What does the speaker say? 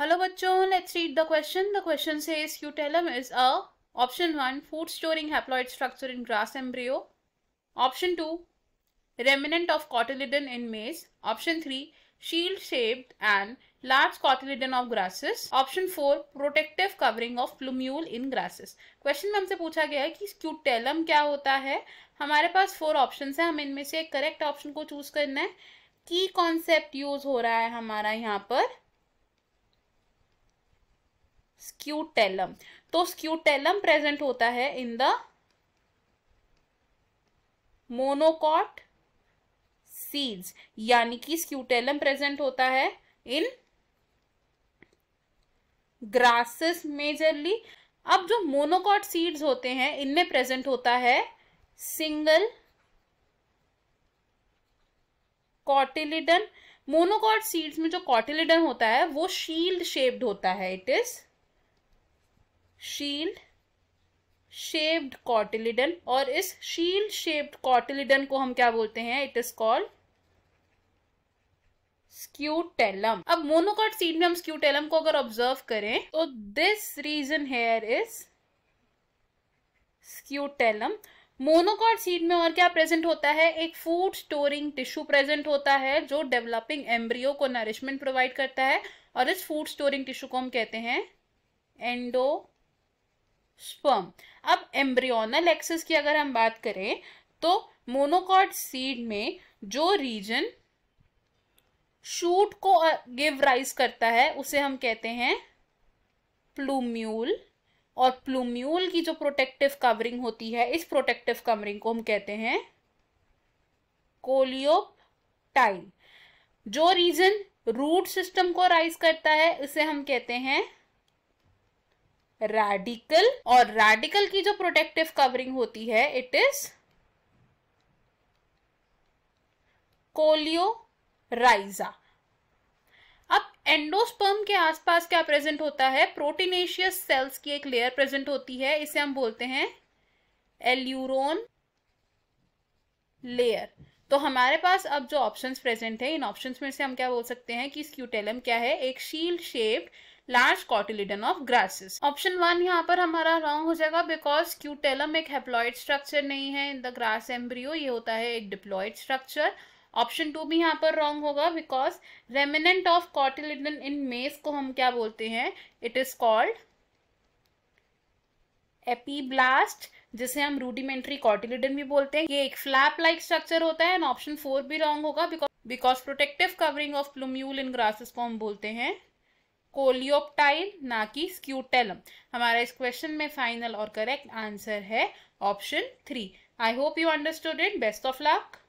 hello बच्चों let's read the question the question scutellum is a option one food storing haploid structure in grass embryo option two remnant of cotyledon in maize option three shield shaped and large cotyledon of grasses option four protective covering of plumule in grasses question में हमसे पूछा गया है कि क्यूटेलम क्या होता है हमारे पास फोर ऑप्शन है हमें इनमें से एक करेक्ट ऑप्शन को चूज करना है की कॉन्सेप्ट यूज हो रहा है हमारा यहाँ पर स्क्यूटेलम तो स्क्यूटेलम प्रेजेंट होता है इन द मोनोकॉट सीड्स यानी कि स्क्यूटेलम प्रेजेंट होता है इन ग्रासेस मेजरली अब जो मोनोकॉट सीड्स होते हैं इनमें प्रेजेंट होता है सिंगल कॉटिलिडन मोनोकॉट सीड्स में जो कॉटिलिडन होता है वो शील्ड शेप्ड होता है it is shield shaped cotyledon और इस शील शेप्ड कॉटिलिडन को हम क्या बोलते हैं इट इज कॉल्ड स्क्यूटेलम अब मोनोकॉट सीड में हम स्क्यूटेलम को अगर ऑब्जर्व करें तो this region here is scutellum monocot seed में और क्या प्रेजेंट होता है एक फूड स्टोरिंग टिश्यू प्रेजेंट होता है जो डेवलपिंग एम्ब्रियो को नरिशमेंट प्रोवाइड करता है और इस फूड स्टोरिंग टिश्यू को हम कहते हैं एंडो स्पर्म अब एम्ब्रियोनल एक्सेस की अगर हम बात करें तो मोनोकॉड सीड में जो रीजन शूट को गिव राइज करता है उसे हम कहते हैं प्लूम्यूल और प्लूम्यूल की जो प्रोटेक्टिव कवरिंग होती है इस प्रोटेक्टिव कवरिंग को हम कहते हैं कोलियोटाइल जो रीजन रूट सिस्टम को राइज करता है उसे हम कहते हैं रेडिकल और रेडिकल की जो प्रोटेक्टिव कवरिंग होती है इट इज कोलियोराइजा अब एंडोस्पर्म के आसपास क्या प्रेजेंट होता है प्रोटीनेशियस सेल्स की एक लेयर प्रेजेंट होती है इसे हम बोलते हैं एल्यूरोन लेयर तो हमारे पास अब जो ऑप्शंस प्रेजेंट है इन ऑप्शंस में से हम क्या बोल सकते हैं कि स्क्यूटेलम क्या है एक shield shaped large cotyledon of grasses option one यहाँ पर हमारा रॉन्ग हो जाएगा बिकॉज क्यूटेलम एक हेप्लॉइड स्ट्रक्चर नहीं है इन द ग्रास एम्ब्रियो ये होता है एक डिप्लॉइड स्ट्रक्चर ऑप्शन टू भी यहाँ पर रॉन्ग होगा because remnant of cotyledon in maize को हम क्या बोलते हैं इट इज कॉल्ड एपीब्लास्ट जिसे हम रूडिमेंट्री कॉटिलिडन भी बोलते हैं ये एक फ्लैप लाइक स्ट्रक्चर होता है एंड ऑप्शन फोर भी रॉन्ग होगा because because protective covering of plumule in grasses को हम बोलते हैं कोलियोप्टाइल ना कि स्क्यूटेलम हमारा इस क्वेश्चन में फाइनल और करेक्ट आंसर है option three I hope you understood it best of luck